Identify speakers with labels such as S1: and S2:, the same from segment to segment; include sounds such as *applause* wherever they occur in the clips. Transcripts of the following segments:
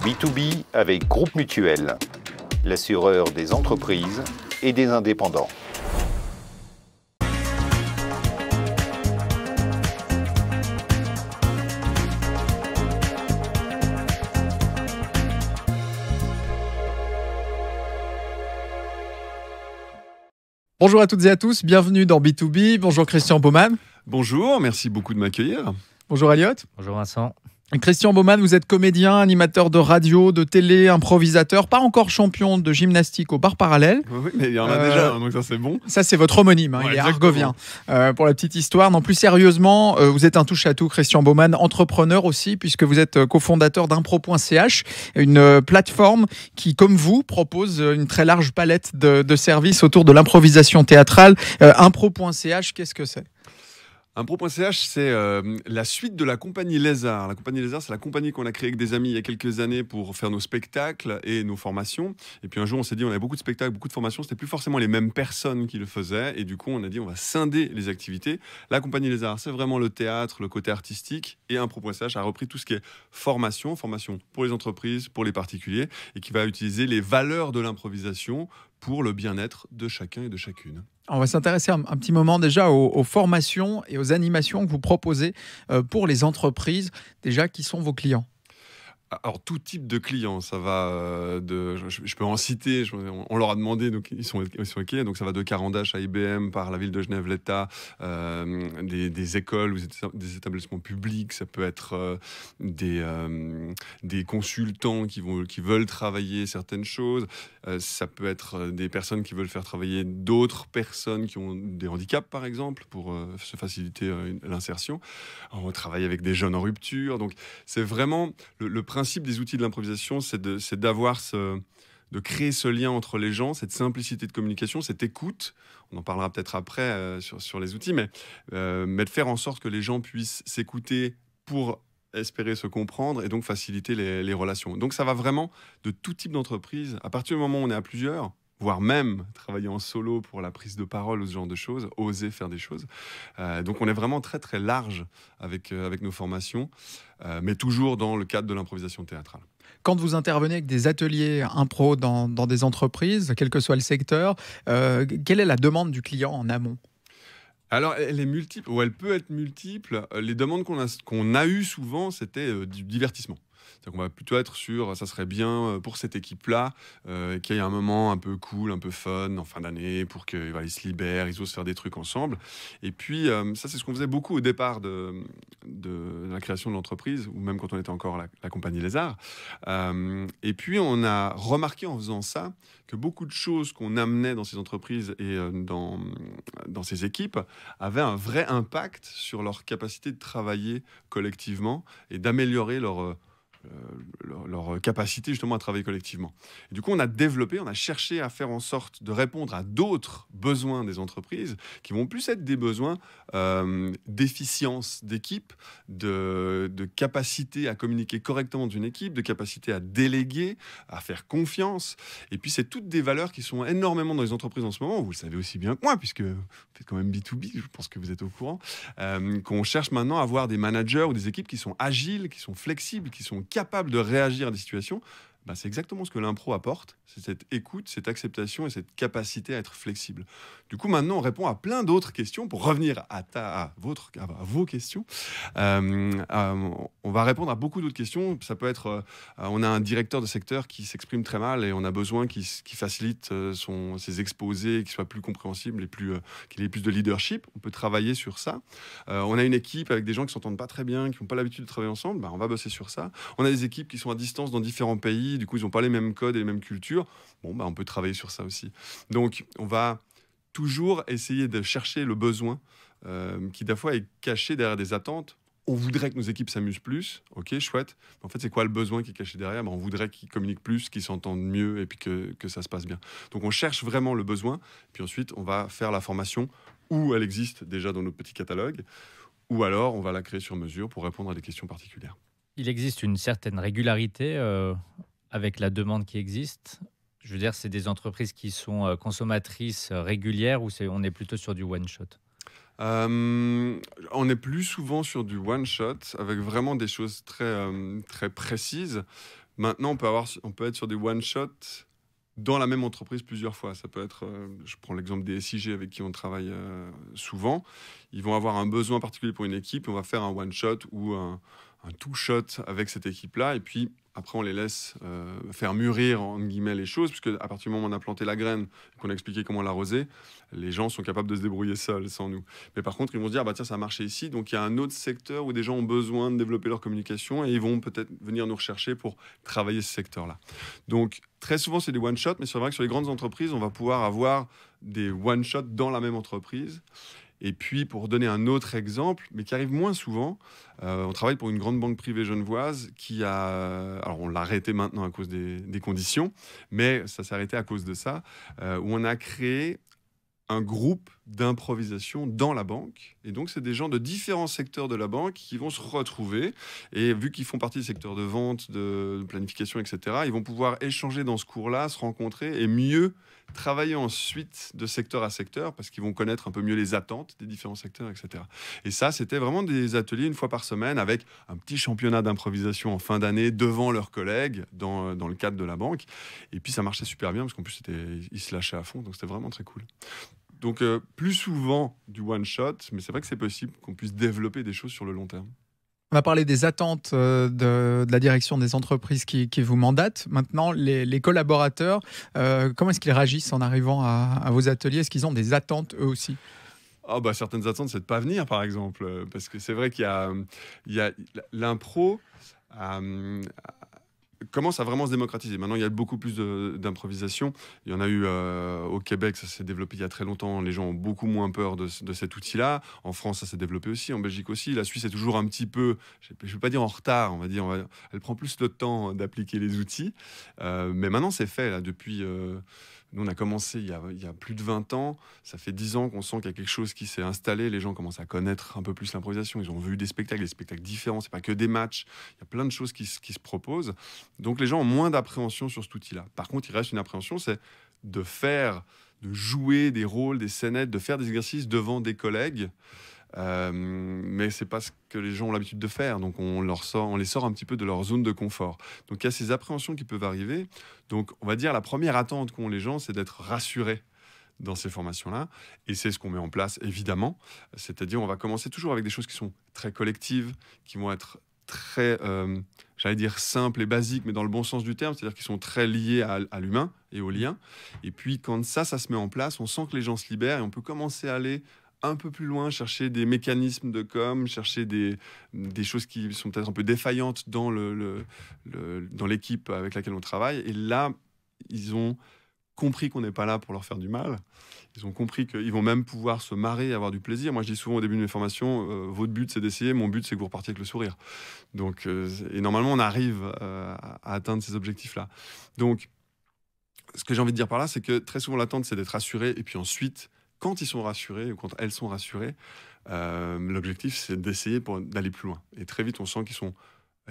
S1: B2B avec Groupe Mutuel, l'assureur des entreprises et des indépendants. Bonjour à toutes et à tous, bienvenue dans B2B. Bonjour Christian Baumann. Bonjour, merci beaucoup de m'accueillir. Bonjour Elliot. Bonjour Vincent. Christian Baumann, vous êtes comédien, animateur de radio, de télé, improvisateur, pas encore champion de gymnastique au bar parallèle.
S2: Oui, mais il y en a euh, déjà, hein, donc ça c'est bon.
S1: Ça c'est votre homonyme, hein, il est argovien. Euh, pour la petite histoire, non plus sérieusement, euh, vous êtes un touche à tout, Christian Baumann, entrepreneur aussi, puisque vous êtes cofondateur d'impro.ch, une plateforme qui, comme vous, propose une très large palette de, de services autour de l'improvisation théâtrale. impro.ch, qu'est-ce que c'est
S2: Impro.ch, c'est euh, la suite de la compagnie Lézard. La compagnie Lézard, c'est la compagnie qu'on a créée avec des amis il y a quelques années pour faire nos spectacles et nos formations. Et puis un jour, on s'est dit, on a beaucoup de spectacles, beaucoup de formations, c'était plus forcément les mêmes personnes qui le faisaient. Et du coup, on a dit, on va scinder les activités. La compagnie Lézard, c'est vraiment le théâtre, le côté artistique. Et Impro.ch a repris tout ce qui est formation, formation pour les entreprises, pour les particuliers, et qui va utiliser les valeurs de l'improvisation pour le bien-être de chacun et de chacune.
S1: On va s'intéresser un, petit moment déjà aux, formations et aux animations que vous proposez euh, pour les entreprises déjà qui sont vos clients
S2: alors tout type de clients, ça va euh, de, je, peux en citer, on, leur a demandé, donc ils sont, ils ok, donc ça va de Carandache à IBM, par la ville de Genève, l'État, euh, des, des, écoles, des établissements publics, ça peut être euh, des, des consultants qui, vont, qui veulent travailler certaines choses, ça peut être des personnes qui veulent faire travailler d'autres personnes qui ont des handicaps par exemple pour se faciliter l'insertion. On travaille avec des jeunes en rupture, donc c'est vraiment le, le principe principe des outils de l'improvisation, c'est d'avoir ce de créer ce lien entre les gens, cette simplicité de communication, cette écoute. On en parlera peut-être après euh, sur, les outils, mais, euh, mais de faire en sorte que les gens puissent s'écouter pour espérer se comprendre et donc faciliter les, les, relations. Donc ça va vraiment de tout type d'entreprise. À partir du moment où on est à plusieurs, voire même travailler en solo pour la prise de parole, ou ce genre de choses, oser faire des choses. Euh, donc on est vraiment très très large avec, euh, avec nos formations, euh, mais toujours dans le cadre de l'improvisation théâtrale.
S1: Quand vous intervenez avec des ateliers impro dans, des entreprises, quel que soit le secteur, quelle est la demande du client en amont
S2: alors, elle est multiple, ou elle peut être multiple. Les demandes qu'on a, qu'on a eues souvent, c'était du divertissement cest qu'on va plutôt être sur ça serait bien euh, pour cette équipe-là euh, qu'il y ait un moment un peu cool, un peu fun en fin d'année pour qu'ils se libèrent, ils osent faire des trucs ensemble. Et puis, euh, ça, c'est ce qu'on faisait beaucoup au départ de, de la création de l'entreprise ou même quand on était encore la, compagnie Les Arts. et puis, on a remarqué en faisant ça que beaucoup de choses qu'on amenait dans ces entreprises et dans, dans ces équipes avaient un vrai impact sur leur capacité de travailler collectivement et d'améliorer leur euh, euh, capacité justement à travailler collectivement. Et du coup, on a développé, on a cherché à faire en sorte de répondre à d'autres besoins des entreprises qui vont plus être des besoins euh, d'efficience d'équipe, de, capacité à communiquer correctement d'une équipe, de capacité à déléguer, à faire confiance. Et puis, c'est toutes des valeurs qui sont énormément dans les entreprises en ce moment. Vous le savez aussi bien que moi, puisque vous faites quand même B2B, je pense que vous êtes au courant, euh, qu'on cherche maintenant à avoir des managers ou des équipes qui sont agiles, qui sont flexibles, qui sont capables de réagir des situations bah, c'est exactement ce que l'impro apporte, c'est cette écoute, cette acceptation et cette capacité à être flexible. Du coup, maintenant, on répond à plein d'autres questions pour revenir à, vos questions. Euh, euh, on va répondre à beaucoup d'autres questions. Ça peut être, euh, on a un directeur de secteur qui s'exprime très mal et on a besoin qu'il facilite ses exposés, qu'il soit plus compréhensible et plus, qu'il ait plus de leadership. On peut travailler sur ça. on a une équipe avec des gens qui s'entendent pas très bien, qui n'ont pas l'habitude de travailler ensemble. Bah, on va bosser sur ça. On a des équipes qui sont à distance dans différents pays du coup, ils n'ont pas les mêmes codes et les mêmes cultures. Bon, bah, on peut travailler sur ça aussi. Donc, on va toujours essayer de chercher le besoin euh, qui, fois, est caché derrière des attentes. On voudrait que nos équipes s'amusent plus, ok, chouette. en fait, c'est quoi le besoin qui est caché derrière bah, On voudrait qu'ils communiquent plus, qu'ils s'entendent mieux et puis que, ça se passe bien. Donc, on cherche vraiment le besoin. Puis ensuite, on va faire la formation où elle existe déjà dans nos petits catalogues, ou alors on va la créer sur mesure pour répondre à des questions particulières.
S1: Il existe une certaine régularité euh, avec la demande qui existe Je veux dire, c'est des entreprises qui sont euh, consommatrices euh, régulières ou on est plutôt sur du one-shot
S2: euh, on est plus souvent sur du one shot avec vraiment des choses très, très précises. Maintenant, on peut, avoir, on peut être sur des one shot dans la même entreprise plusieurs fois. Ça peut être, je prends l'exemple des SIG avec qui on travaille souvent. Ils vont avoir un besoin particulier pour une équipe, on va faire un one shot ou un un tout shot avec cette équipe-là. Et puis, après, on les laisse euh, faire mûrir, en guillemets, les choses, puisque à partir du moment où on a planté la graine, qu'on a expliqué comment l'arroser, les gens sont capables de se débrouiller seuls, sans nous. Mais par contre, ils vont se dire, ah bah tiens, ça a marché ici, donc il y a un autre secteur où des gens ont besoin de développer leur communication, et ils vont peut-être venir nous rechercher pour travailler ce secteur-là. Donc, très souvent, c'est des one-shots, mais c'est vrai que sur les grandes entreprises, on va pouvoir avoir des one-shots dans la même entreprise. Et puis, pour donner un autre exemple, mais qui arrive moins souvent, euh, on travaille pour une grande banque privée genevoise qui a. Alors, on l'a arrêté maintenant à cause des, conditions, mais ça s'est arrêté à cause de ça, euh, où on a créé un groupe d'improvisation dans la banque. Et donc, c'est des gens de différents secteurs de la banque qui vont se retrouver. Et vu qu'ils font partie du secteur de vente, de planification, etc., ils vont pouvoir échanger dans ce cours-là, se rencontrer et mieux travailler ensuite de secteur à secteur parce qu'ils vont connaître un peu mieux les attentes des différents secteurs, etc. Et ça, c'était vraiment des ateliers une fois par semaine avec un petit championnat d'improvisation en fin d'année devant leurs collègues dans, dans, le cadre de la banque. Et puis, ça marchait super bien parce qu'en plus, ils se lâchaient à fond. Donc, c'était vraiment très cool. Donc, euh, plus souvent du one-shot, mais c'est vrai que c'est possible qu'on puisse développer des choses sur le long terme.
S1: On a parlé des attentes euh, de, la direction des entreprises qui, vous mandatent. Maintenant, les, collaborateurs, euh, comment est-ce qu'ils réagissent en arrivant à, vos ateliers Est-ce qu'ils ont des attentes eux aussi
S2: ah, bah, Certaines attentes, c'est de ne pas venir, par exemple. Parce que c'est vrai qu'il y a, il l'impro commence à vraiment se démocratiser. Maintenant, il y a beaucoup plus d'improvisation. Il y en a eu euh, au Québec, ça s'est développé il y a très longtemps. Les gens ont beaucoup moins peur de, cet outil-là. En France, ça s'est développé aussi. En Belgique aussi. La Suisse est toujours un petit peu, je ne vais pas dire en retard, on va dire. elle prend plus de temps d'appliquer les outils. Euh, mais maintenant, c'est fait. Là, depuis. Euh, nous, on a commencé il y a, plus de 20 ans. Ça fait 10 ans qu'on sent qu'il y a quelque chose qui s'est installé. Les gens commencent à connaître un peu plus l'improvisation. Ils ont vu des spectacles, des spectacles différents. C'est pas que des matchs. Il y a plein de choses qui, qui se proposent. Donc, les gens ont moins d'appréhension sur cet outil-là. Par contre, il reste une appréhension, c'est de faire, de jouer des rôles, des scénettes, de faire des exercices devant des collègues. Euh, mais c'est pas ce que les gens ont l'habitude de faire. Donc on, leur sort, on les sort un petit peu de leur zone de confort. Donc il y a ces appréhensions qui peuvent arriver. Donc on va dire la première attente qu'ont les gens, c'est d'être rassurés dans ces formations-là. Et c'est ce qu'on met en place, évidemment. C'est-à-dire, on va commencer toujours avec des choses qui sont très collectives, qui vont être très, euh, j'allais dire simples et basiques, mais dans le bon sens du terme, c'est-à-dire qui sont très liés à, à l'humain et au lien. Et puis quand ça, ça se met en place, on sent que les gens se libèrent et on peut commencer à aller un peu plus loin, chercher des mécanismes de com, chercher des, choses qui sont peut-être un peu défaillantes dans, le, dans l'équipe avec laquelle on travaille. Et là, ils ont compris qu'on n'est pas là pour leur faire du mal. Ils ont compris qu'ils vont même pouvoir se marrer, avoir du plaisir. Moi, je dis souvent au début de mes formations, euh, votre but c'est d'essayer, mon but c'est que vous repartiez avec le sourire. Donc, euh, et normalement, on arrive euh, à atteindre ces objectifs-là. Donc, ce que j'ai envie de dire par là, c'est que très souvent l'attente, c'est d'être assuré, et puis ensuite, quand ils sont rassurés ou quand elles sont rassurées, euh, l'objectif c'est d'essayer d'aller plus loin. Et très vite, on sent qu'ils sont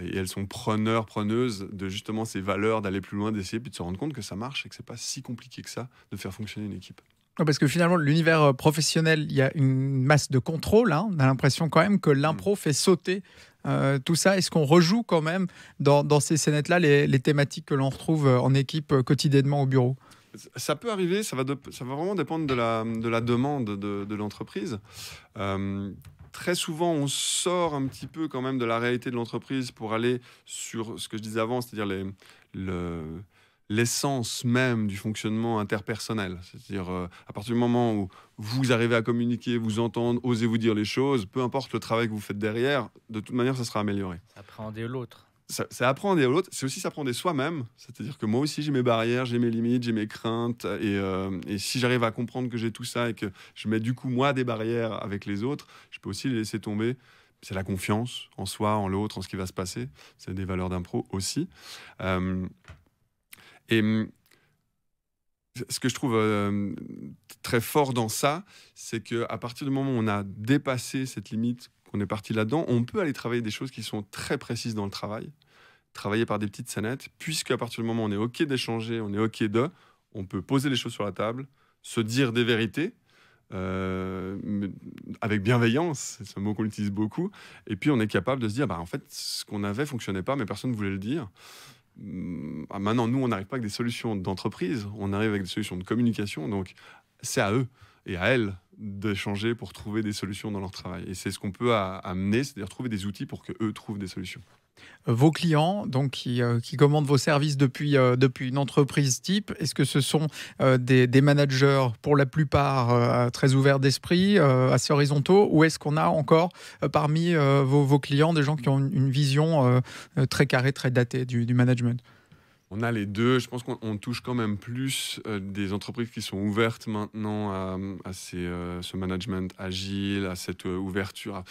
S2: et elles sont preneurs, preneuses de justement ces valeurs, d'aller plus loin, d'essayer, puis de se rendre compte que ça marche et que c'est pas si compliqué que ça de faire fonctionner une équipe.
S1: Parce que finalement, l'univers euh, professionnel, il y a une masse de contrôle. Hein. On a l'impression quand même que l'impro mm. fait sauter euh, tout ça. Est-ce qu'on rejoue quand même dans, ces scénettes-là les, thématiques que l'on retrouve en équipe quotidiennement au bureau
S2: ça peut arriver, ça va, vraiment dépendre de la, demande de, l'entreprise. Euh, très souvent, on sort un petit peu quand même de la réalité de l'entreprise pour aller sur ce que je disais avant, c'est-à-dire les, le, l'essence même du fonctionnement interpersonnel. C'est-à-dire, euh, à partir du moment où vous arrivez à communiquer, vous entendre, osez vous dire les choses, peu importe le travail que vous faites derrière, de toute manière, ça sera amélioré.
S1: Appréhender l'autre
S2: c'est apprendre à l'autre, c'est aussi s'apprendre soi-même. C'est-à-dire que moi aussi, j'ai mes barrières, j'ai mes limites, j'ai mes craintes. Euh, et, si j'arrive à comprendre que j'ai tout ça et que je mets du coup, moi, des barrières avec les autres, je peux aussi les laisser tomber. C'est la confiance en soi, en l'autre, en ce qui va se passer. C'est des valeurs d'impro aussi. Euh, et ce que je trouve euh, très fort dans ça, c'est que à partir du moment où on a dépassé cette limite qu'on est parti là-dedans, on peut aller travailler des choses qui sont très précises dans le travail, travailler par des petites sanettes, puisque à partir du moment où on est OK d'échanger, on est OK de, on peut poser les choses sur la table, se dire des vérités, euh, avec bienveillance, c'est un mot qu'on utilise beaucoup, et puis on est capable de se dire, bah, en fait, ce qu'on avait fonctionnait pas, mais personne ne voulait le dire. Hum, ah, maintenant, nous, on n'arrive pas avec des solutions d'entreprise, on arrive avec des solutions de communication, donc c'est à eux et à elles d'échanger pour trouver des solutions dans leur travail. Et c'est ce qu'on peut amener, c'est-à-dire trouver des outils pour que eux trouvent des solutions.
S1: Vos clients, donc qui, euh, commandent vos services depuis, euh, depuis une entreprise type, est-ce que ce sont euh, des, managers pour la plupart très ouverts d'esprit, assez horizontaux, ou est-ce qu'on a encore parmi vos, clients des gens qui ont une, vision très carrée, très datée du management
S2: on a les deux. Je pense qu'on touche quand même plus euh, des entreprises qui sont ouvertes maintenant à, euh, ce management agile, à cette euh, ouverture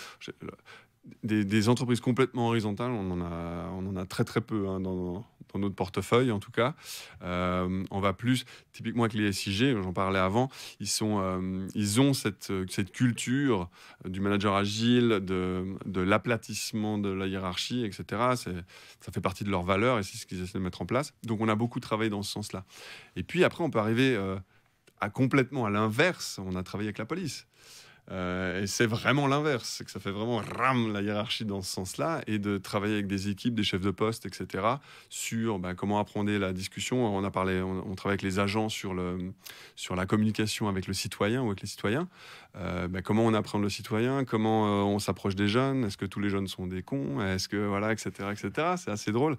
S2: des, entreprises complètement horizontales, on en a, on en a très très peu hein, dans, notre portefeuille en tout cas. Euh, on va plus, typiquement avec les SIG, j'en parlais avant, ils, sont, euh, ils ont cette, culture du manager agile, de, l'aplatissement de la hiérarchie, etc. Ça fait partie de leurs valeurs et c'est ce qu'ils essaient de mettre en place. Donc on a beaucoup travaillé dans ce sens-là. Et puis après, on peut arriver euh, à complètement à l'inverse. On a travaillé avec la police. Euh, et c'est vraiment l'inverse, c'est que ça fait vraiment ram la hiérarchie dans ce sens-là, et de travailler avec des équipes, des chefs de poste, etc., sur bah, comment apprendre la discussion. On a parlé, on, travaille avec les agents sur, le, sur la communication avec le citoyen ou avec les citoyens. Euh, bah, comment on apprend le citoyen, comment euh, on s'approche des jeunes, est-ce que tous les jeunes sont des cons, est-ce que, voilà, etc., etc. C'est assez drôle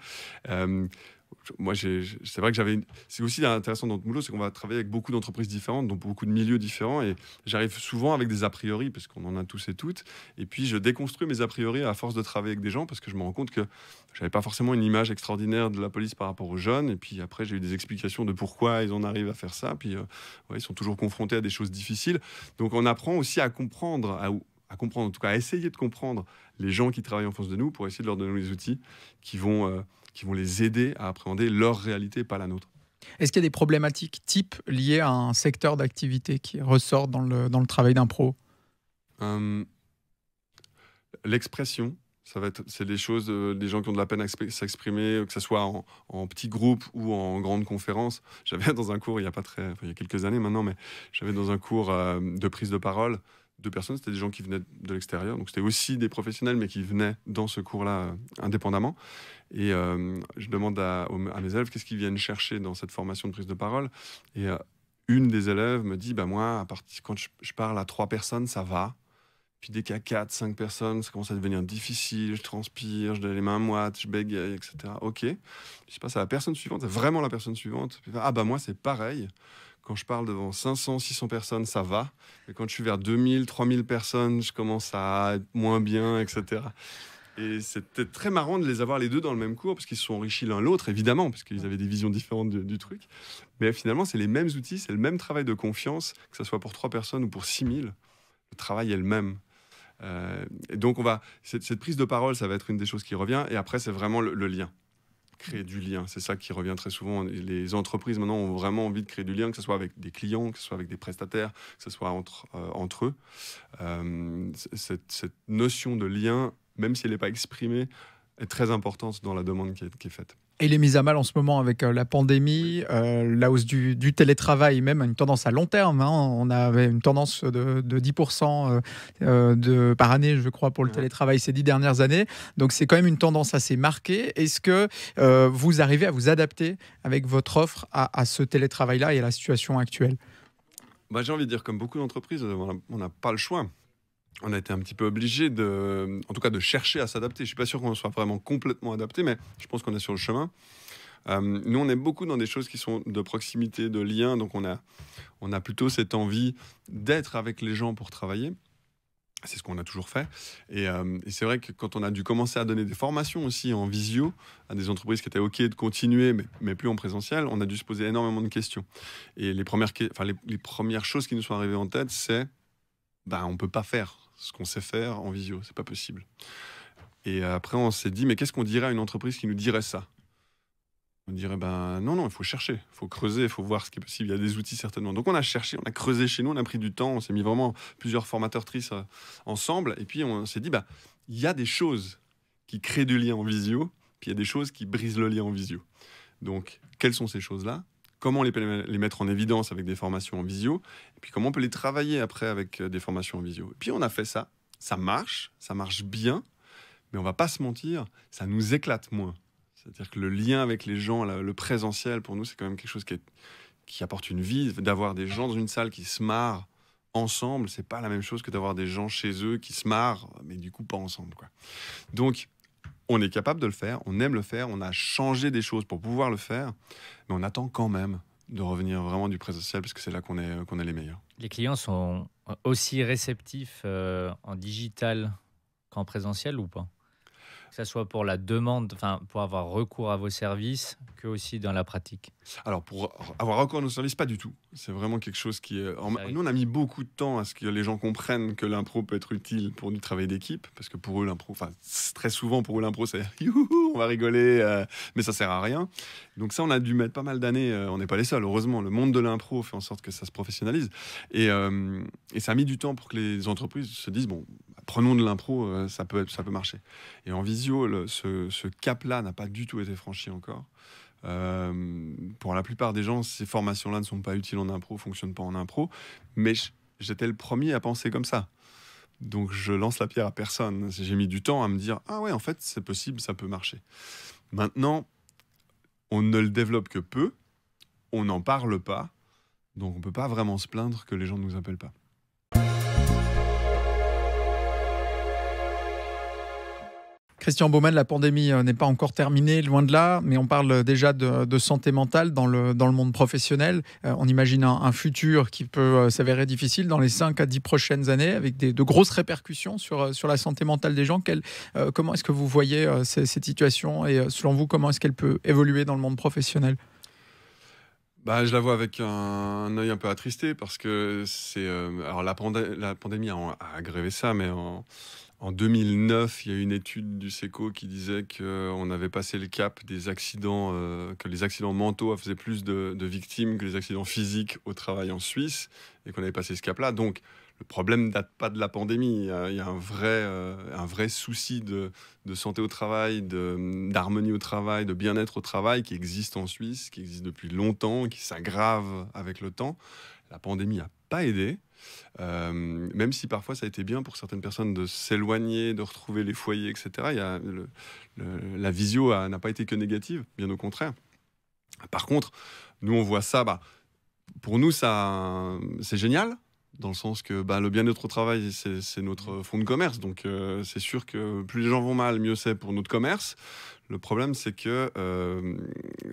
S2: moi, c'est vrai que j'avais. C'est aussi intéressant dans notre boulot, c'est qu'on va travailler avec beaucoup d'entreprises différentes, donc beaucoup de milieux différents. Et j'arrive souvent avec des a priori, parce qu'on en a tous et toutes. Et puis, je déconstruis mes a priori à force de travailler avec des gens, parce que je me rends compte que j'avais pas forcément une image extraordinaire de la police par rapport aux jeunes. Et puis après, j'ai eu des explications de pourquoi ils en arrivent à faire ça. Puis, euh, ils sont toujours confrontés à des choses difficiles. Donc, on apprend aussi à comprendre, à, à comprendre, en tout cas à essayer de comprendre les gens qui travaillent en face de nous pour essayer de leur donner les outils qui vont. Euh, qui vont les aider à appréhender leur réalité, pas la nôtre.
S1: Est-ce qu'il y a des problématiques type liées à un secteur d'activité qui ressort dans le, dans le travail d'un pro
S2: euh, L'expression, ça va être, c'est des choses, euh, des gens qui ont de la peine à s'exprimer, que ce soit en, petits groupes groupe ou en grande conférence. J'avais *laughs* dans un cours, il y a pas très, il y a quelques années maintenant, mais j'avais dans un cours euh, de prise de parole, deux personnes, c'était des gens qui venaient de l'extérieur, donc c'était aussi des professionnels, mais qui venaient dans ce cours-là euh, indépendamment. Et euh, je demande à, mes élèves qu'est-ce qu'ils viennent chercher dans cette formation de prise de parole. Et euh, une des élèves me dit, bah moi, à partir, quand je, parle à trois personnes, ça va. Puis dès qu'il y a quatre, cinq personnes, ça commence à devenir difficile, je transpire, je donne les mains moites, je bégaye, etc. Ok. Je passe à la personne suivante, c'est vraiment la personne suivante. Ah bah moi, c'est pareil. Quand je parle devant 500, 600 personnes, ça va. Mais quand je suis vers 2000, 3000 personnes, je commence à être moins bien, etc. Et c'était très marrant de les avoir les deux dans le même cours, parce qu'ils se sont enrichis l'un l'autre, évidemment, parce qu'ils avaient des visions différentes du, truc. Mais finalement, c'est les mêmes outils, c'est le même travail de confiance, que ce soit pour trois personnes ou pour 6000. Le travail est le même. Euh, donc, on va, cette, prise de parole, ça va être une des choses qui revient. Et après, c'est vraiment le lien créer du lien. C'est ça qui revient très souvent. Les entreprises maintenant ont vraiment envie de créer du lien, que ce soit avec des clients, que ce soit avec des prestataires, que ce soit entre, euh, eux. Euh, cette, notion de lien, même si elle n'est pas exprimée, est très importante dans la demande qui est faite.
S1: Et il est mis à mal en ce moment avec euh, la pandémie, euh, la hausse du, télétravail, même une tendance à long terme. Hein. On avait une tendance de, 10% euh, par année, je crois, pour le télétravail ces dix dernières années. Donc c'est quand même une tendance assez marquée. Est-ce que vous arrivez à vous adapter avec votre offre à, ce télétravail-là et à la situation actuelle
S2: bah, J'ai envie de dire, comme beaucoup d'entreprises, on n'a pas le choix on a été un petit peu obligé de, en tout cas, de chercher à s'adapter. Je suis pas sûr qu'on soit vraiment complètement adapté, mais je pense qu'on est sur le chemin. Euh, nous, on est beaucoup dans des choses qui sont de proximité, de lien. Donc, on a, on a plutôt cette envie d'être avec les gens pour travailler. C'est ce qu'on a toujours fait. Et, euh, c'est vrai que quand on a dû commencer à donner des formations aussi en visio à des entreprises qui étaient OK de continuer, mais, plus en présentiel, on a dû se poser énormément de questions. Et les premières choses qui nous sont arrivées en tête, c'est on bah, on peut pas faire ce qu'on sait faire en visio, c'est pas possible. Et après, on s'est dit, mais qu'est-ce qu'on dirait à une entreprise qui nous dirait ça On dirait, ben non, non, il faut chercher, il faut creuser, il faut voir ce qui est possible. Il y a des outils certainement. Donc on a cherché, on a creusé chez nous, on a pris du temps, on s'est mis vraiment plusieurs formateurs tristes ensemble. Et puis on s'est dit, bah, il y a des choses qui créent du lien en visio, puis il y a des choses qui brisent le lien en visio. Donc, quelles sont ces choses-là comment les, les, mettre en évidence avec des formations en visio, et puis comment on peut les travailler après avec euh, des formations en visio. Et puis on a fait ça, ça marche, ça marche bien, mais on va pas se mentir, ça nous éclate moins. C'est-à-dire que le lien avec les gens, le présentiel, pour nous, c'est quand même quelque chose qui, qui apporte une vie. D'avoir des gens dans une salle qui se marrent ensemble, c'est pas la même chose que d'avoir des gens chez eux qui se marrent, mais du coup pas ensemble. Quoi. Donc, on est capable de le faire, on aime le faire, on a changé des choses pour pouvoir le faire, mais on attend quand même de revenir vraiment du présentiel parce que c'est là qu'on est,
S1: qu'on est les meilleurs. Les clients sont aussi réceptifs euh, en digital qu'en présentiel ou pas que ce soit pour la demande, enfin pour avoir recours à vos services, que aussi dans la pratique
S2: Alors pour avoir recours à nos services, pas du tout. C'est vraiment quelque chose qui Nous, on a mis beaucoup de temps à ce que les gens comprennent que l'impro peut être utile pour du travail d'équipe, parce que pour eux, l'impro, enfin très souvent pour eux, l'impro, c'est *laughs* on va rigoler, euh, mais ça sert à rien. Donc ça, on a dû mettre pas mal d'années, euh, on n'est pas les seuls, heureusement, le monde de l'impro fait en sorte que ça se professionnalise. Et, euh, ça a mis du temps pour que les entreprises se disent, bon, prenons de l'impro, ça peut, ça peut marcher. Et en visite, ce, cap-là n'a pas du tout été franchi encore. Euh, pour la plupart des gens, ces formations-là ne sont pas utiles en impro, fonctionnent pas en impro. Mais j'étais le premier à penser comme ça. Donc je lance la pierre à personne. J'ai mis du temps à me dire ah ouais en fait c'est possible, ça peut marcher. Maintenant, on ne le développe que peu, on n'en parle pas, donc on peut pas vraiment se plaindre que les gens ne nous appellent pas.
S1: Christian Baumann, la pandémie euh, n'est pas encore terminée, loin de là, mais on parle déjà de, santé mentale dans le, dans le monde professionnel. Euh, on imagine un, futur qui peut euh, s'avérer difficile dans les 5 à 10 prochaines années, avec de grosses répercussions sur, sur la santé mentale des gens. comment est-ce que vous voyez cette situation et selon vous, comment est-ce qu'elle peut évoluer dans le monde professionnel
S2: bah, je la vois avec un, œil un peu attristé parce que c'est. alors, la, la pandémie a, agrévé aggravé ça, mais en 2009, il y a une étude du SECO qui disait que qu'on avait passé le cap des accidents, euh, que les accidents mentaux faisaient plus de, victimes que les accidents physiques au travail en Suisse, et qu'on avait passé ce cap-là. Donc, le problème date pas de la pandémie. Il y a, un, vrai, euh, un vrai souci de, santé au travail, d'harmonie au travail, de bien-être au travail qui existe en Suisse, qui existe depuis longtemps, qui s'aggrave avec le temps. La pandémie a pas aidé. Euh, même si parfois ça a été bien pour certaines personnes de s'éloigner, de retrouver les foyers, etc. Il y la visio n'a pas été que négative, bien au contraire. Par contre, nous on voit ça, bah, pour nous ça c'est génial, dans le sens que bah, le bien-être au travail, c'est notre fonds de commerce. Donc, euh, c'est sûr que plus les gens vont mal, mieux c'est pour notre commerce. Le problème, c'est que euh,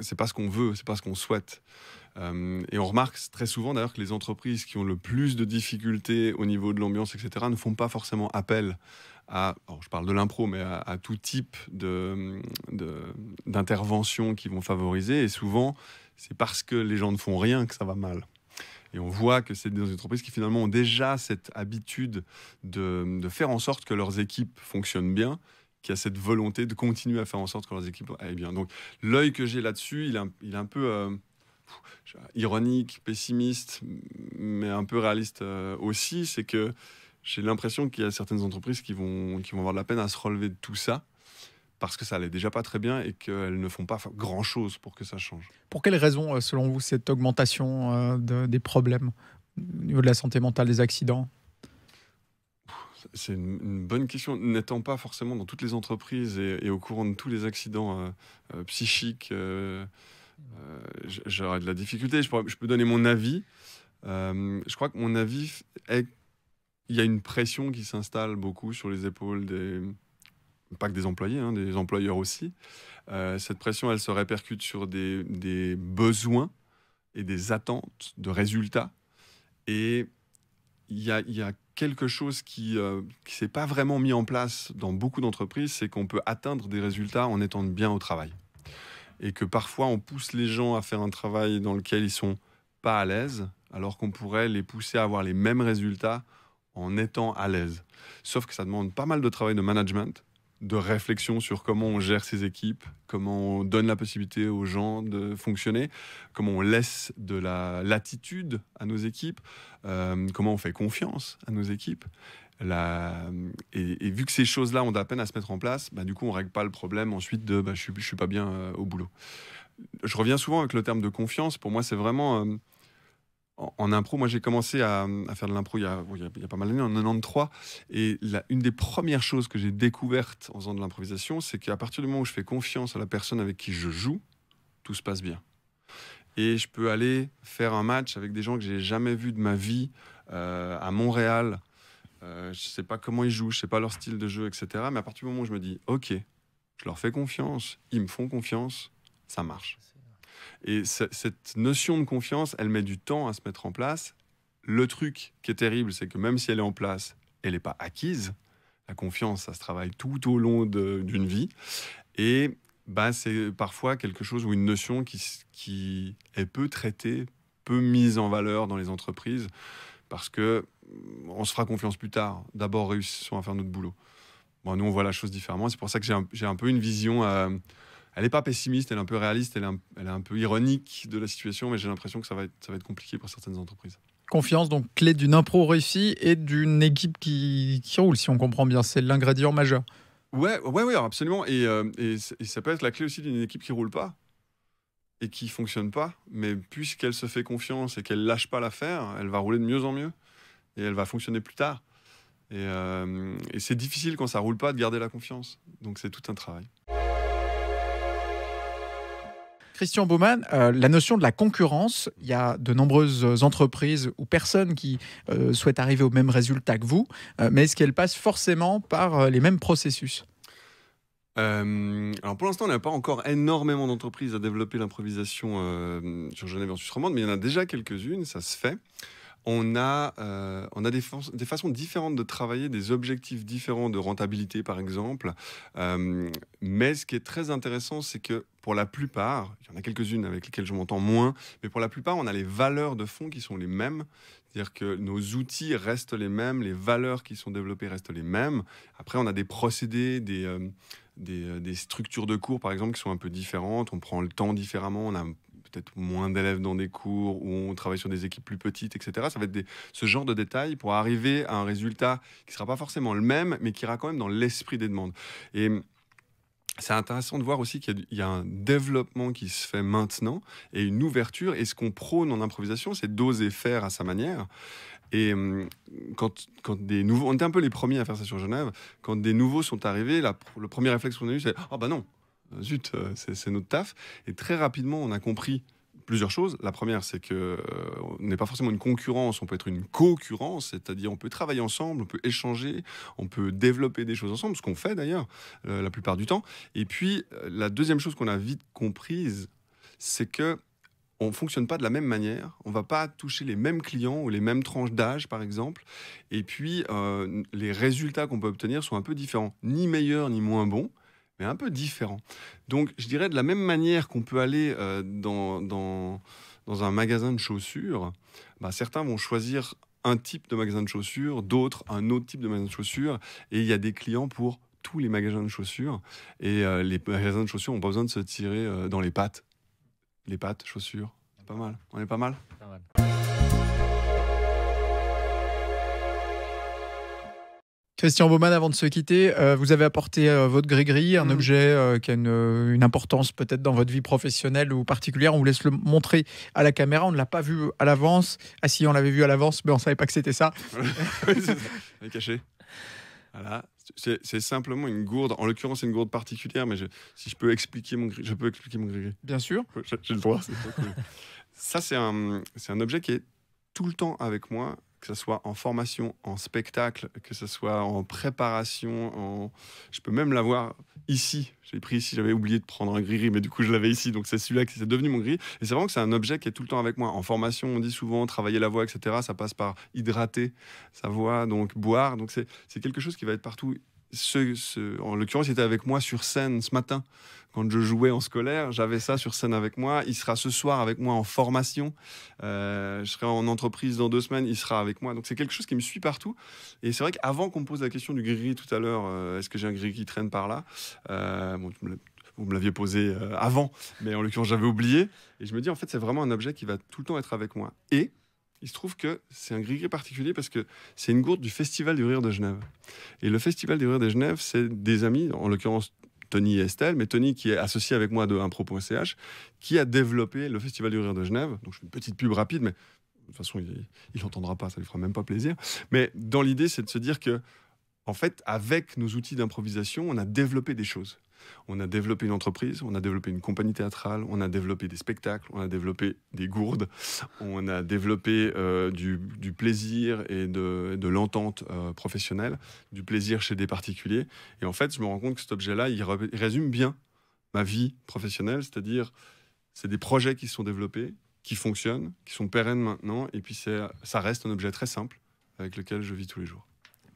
S2: c'est pas ce qu'on veut, c'est pas ce qu'on souhaite. Euh, et on remarque très souvent d'ailleurs que les entreprises qui ont le plus de difficultés au niveau de l'ambiance, etc., ne font pas forcément appel à, je parle de l'impro, mais à, tout type d'interventions de, qui vont favoriser. Et souvent, c'est parce que les gens ne font rien que ça va mal. Et on voit que c'est des entreprises qui finalement ont déjà cette habitude de, faire en sorte que leurs équipes fonctionnent bien, qui a cette volonté de continuer à faire en sorte que leurs équipes aillent bien. Donc l'œil que j'ai là-dessus, il, est un peu euh, ironique, pessimiste, mais un peu réaliste euh, aussi, c'est que j'ai l'impression qu'il y a certaines entreprises qui vont, qui vont avoir de la peine à se relever de tout ça parce que ça allait déjà pas très bien et qu'elles ne font pas grand-chose pour que ça change.
S1: Pour quelles raisons, euh, selon vous, cette augmentation euh, des problèmes au niveau de la santé mentale, des accidents C'est une,
S2: bonne question. N'étant pas forcément dans toutes les entreprises et, au courant de tous les accidents psychiques, euh, j'aurais de la difficulté. Je, je, peux donner mon avis. Euh, je crois que mon avis est il y a une pression qui s'installe beaucoup sur les épaules des pas que des employés, hein, des employeurs aussi. Euh, cette pression, elle se répercute sur des, besoins et des attentes de résultats. Et il y a, quelque chose qui ne s'est pas vraiment mis en place dans beaucoup d'entreprises, c'est qu'on peut atteindre des résultats en étant bien au travail et que parfois on pousse les gens à faire un travail dans lequel ils sont pas à l'aise, alors qu'on pourrait les pousser à avoir les mêmes résultats en étant à l'aise. Sauf que ça demande pas mal de travail de management, de réflexion sur comment on gère ses équipes, comment on donne la possibilité aux gens de fonctionner, comment on laisse de la latitude à nos équipes, euh, comment on fait confiance à nos équipes. Et, vu que ces choses-là ont de la peine à se mettre en place, bah, du coup, on règle pas le problème ensuite de bah, je ne suis, pas bien euh, au boulot. Je reviens souvent avec le terme de confiance. Pour moi, c'est vraiment. Euh, en, impro, moi j'ai commencé à, faire de l'impro il, y a pas mal d'années, en 93. Et une des premières choses que j'ai découvertes en faisant de l'improvisation, c'est qu'à partir du moment où je fais confiance à la personne avec qui je joue, tout se passe bien. Et je peux aller faire un match avec des gens que j'ai jamais vus de ma vie euh, à Montréal, euh, je sais pas comment ils jouent, je sais pas leur style de jeu, etc. Mais à partir du moment où je me dis, ok, je leur fais confiance, ils me font confiance, ça marche. Et cette notion de confiance, elle met du temps à se mettre en place. Le truc qui est terrible, c'est que même si elle est en place, elle n'est pas acquise. La confiance, ça se travaille tout au long d'une vie. Et bah, c'est parfois quelque chose ou une notion qui, qui est peu traitée, peu mise en valeur dans les entreprises, parce que on se fera confiance plus tard. D'abord, réussissons à faire notre boulot. Bon, nous, on voit la chose différemment. C'est pour ça que j'ai un, peu une vision. Euh, elle n'est pas pessimiste, elle est un peu réaliste, elle est un, elle est un peu ironique de la situation, mais j'ai l'impression que ça va, être, compliqué pour certaines entreprises.
S1: Confiance, donc clé d'une impro réussie et d'une équipe qui, roule, si on comprend bien. C'est l'ingrédient majeur.
S2: Oui ouais, ouais, absolument. Et, euh, et ça peut être la clé aussi d'une équipe qui roule pas et qui fonctionne pas, mais puisqu'elle se fait confiance et qu'elle lâche pas l'affaire, elle va rouler de mieux en mieux et elle va fonctionner plus tard. Euh, et, c'est difficile quand ça roule pas de garder la confiance. Donc c'est tout un travail.
S1: Christian Baumann, euh, la notion de la concurrence, il y a de nombreuses entreprises ou personnes qui euh, souhaitent arriver au même résultat que vous, mais est-ce qu'elle passe forcément par les mêmes processus
S2: alors pour l'instant, on n'a pas encore énormément d'entreprises à développer l'improvisation sur Genève versus Romande, mais il y en a déjà quelques-unes, ça se fait on a, euh, on a des, des, façons différentes de travailler, des objectifs différents de rentabilité, par exemple. Euh, mais ce qui est très intéressant, c'est que pour la plupart, il y en a quelques-unes avec lesquelles je m'entends moins, mais pour la plupart, on a les valeurs de fond qui sont les mêmes. C'est-à-dire que nos outils restent les mêmes, les valeurs qui sont développées restent les mêmes. Après, on a des procédés, des, euh, des, structures de cours, par exemple, qui sont un peu différentes. On prend le temps différemment, on a peut-être moins d'élèves dans des cours, où on travaille sur des équipes plus petites, etc. Ça va être ce genre de détails pour arriver à un résultat qui ne sera pas forcément le même, mais qui ira quand même dans l'esprit des demandes. Et c'est intéressant de voir aussi qu'il y, a un développement qui se fait maintenant et une ouverture. Et ce qu'on prône en improvisation, c'est d'oser faire à sa manière. Et hum, quand, des nouveaux, on était un peu les premiers à faire ça sur Genève, quand des nouveaux sont arrivés, le premier réflexe qu'on a eu, c'est Ah oh bah non, zut, euh, c'est notre taf. Et très rapidement, on a compris plusieurs choses. La première, c'est que euh, n'est pas forcément une concurrence, on peut être une co concurrence, c'est-à-dire on peut travailler ensemble, on peut échanger, on peut développer des choses ensemble, ce qu'on fait d'ailleurs euh, la plupart du temps. Et puis la deuxième chose qu'on a vite comprise, c'est que on fonctionne pas de la même manière, on va pas toucher les mêmes clients ou les mêmes tranches d'âge par exemple, et puis les résultats qu'on peut obtenir sont un peu différents, ni meilleurs ni moins bons, mais un peu différent. Donc, je dirais de la même manière qu'on peut aller euh, dans, dans, un magasin de chaussures, bah, certains vont choisir un type de magasin de chaussures, d'autres un autre type de magasin de chaussures, et il y a des clients pour tous les magasins de chaussures, et euh, les magasins de chaussures n'ont pas besoin de se tirer euh, dans les pattes. Les pattes, chaussures, pas mal. On est Pas mal.
S1: Christian Baumann, avant de se quitter, euh, vous avez apporté euh, votre gris-gris, un mm. objet euh, qui a une, importance peut-être dans votre vie professionnelle ou particulière. On vous laisse le montrer à la caméra. On ne l'a pas vu à l'avance. Ah si, on l'avait vu à l'avance, mais on ne savait pas que c'était ça.
S2: *laughs* caché. C'est simplement une gourde. En l'occurrence, c'est une gourde particulière, mais si je peux expliquer mon gris, je peux expliquer mon gris Bien sûr. ça, c'est un objet qui est tout le temps avec moi que ce soit en formation, en spectacle, que ce soit en préparation, en... je peux même l'avoir ici. J'ai pris si j'avais oublié de prendre un gris, mais du coup je l'avais ici, donc c'est celui-là qui s'est devenu mon gris. Et c'est vraiment que c'est un objet qui est tout le temps avec moi. En formation, on dit souvent travailler la voix, etc. Ça passe par hydrater sa voix, donc boire. Donc c'est quelque chose qui va être partout ce, en l'occurrence, il était avec moi sur scène ce matin. Quand je jouais en scolaire, j'avais ça sur scène avec moi. Il sera ce soir avec moi en formation. Euh, je serai en entreprise dans deux semaines. Il sera avec moi. Donc c'est quelque chose qui me suit partout. Et c'est vrai qu'avant qu'on pose la question du gris tout à l'heure, euh, est-ce que j'ai un gris qui traîne par là euh, vous me l'aviez posé avant, mais en l'occurrence j'avais oublié. Et je me dis en fait c'est vraiment un objet qui va tout le temps être avec moi. Et il se trouve que c'est un gris particulier parce que c'est une gourde du Festival du Rire de Genève. Et le Festival du Rire de Genève, c'est des amis, en l'occurrence Tony et Estelle, mais Tony qui est associé avec moi de impro.ch, qui a développé le Festival du Rire de Genève. Donc je fais une petite pub rapide, mais de toute façon, il n'entendra pas, ça lui fera même pas plaisir. Mais dans l'idée, c'est de se dire que, en fait, avec nos outils d'improvisation, on a développé des choses. On a développé une entreprise, on a développé une compagnie théâtrale, on a développé des spectacles, on a développé des gourdes, on a développé euh, du, plaisir et de, l'entente euh, professionnelle, du plaisir chez des particuliers. Et en fait, je me rends compte que cet objet-là, il, résume bien ma vie professionnelle, c'est-à-dire c'est des projets qui sont développés, qui fonctionnent, qui sont pérennes maintenant, et puis ça reste un objet très simple avec lequel je vis tous les jours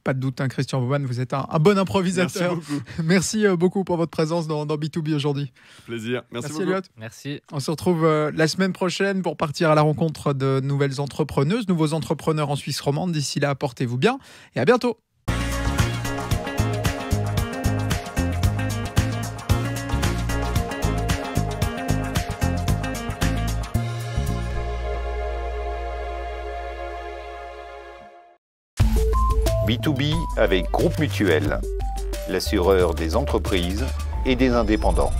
S1: pas de doute, hein, Christian Bouman, vous êtes un, bon improvisateur. Merci *laughs* euh, beaucoup. pour votre présence dans, dans B2B aujourd'hui.
S2: Plaisir. Merci, Merci Merci.
S1: On se retrouve euh, la semaine prochaine pour partir à la rencontre de nouvelles entrepreneuses, nouveaux entrepreneurs en Suisse romande. D'ici là, portez-vous bien et à bientôt. B2B avec Groupe Mutuel, l'assureur des entreprises et des indépendants.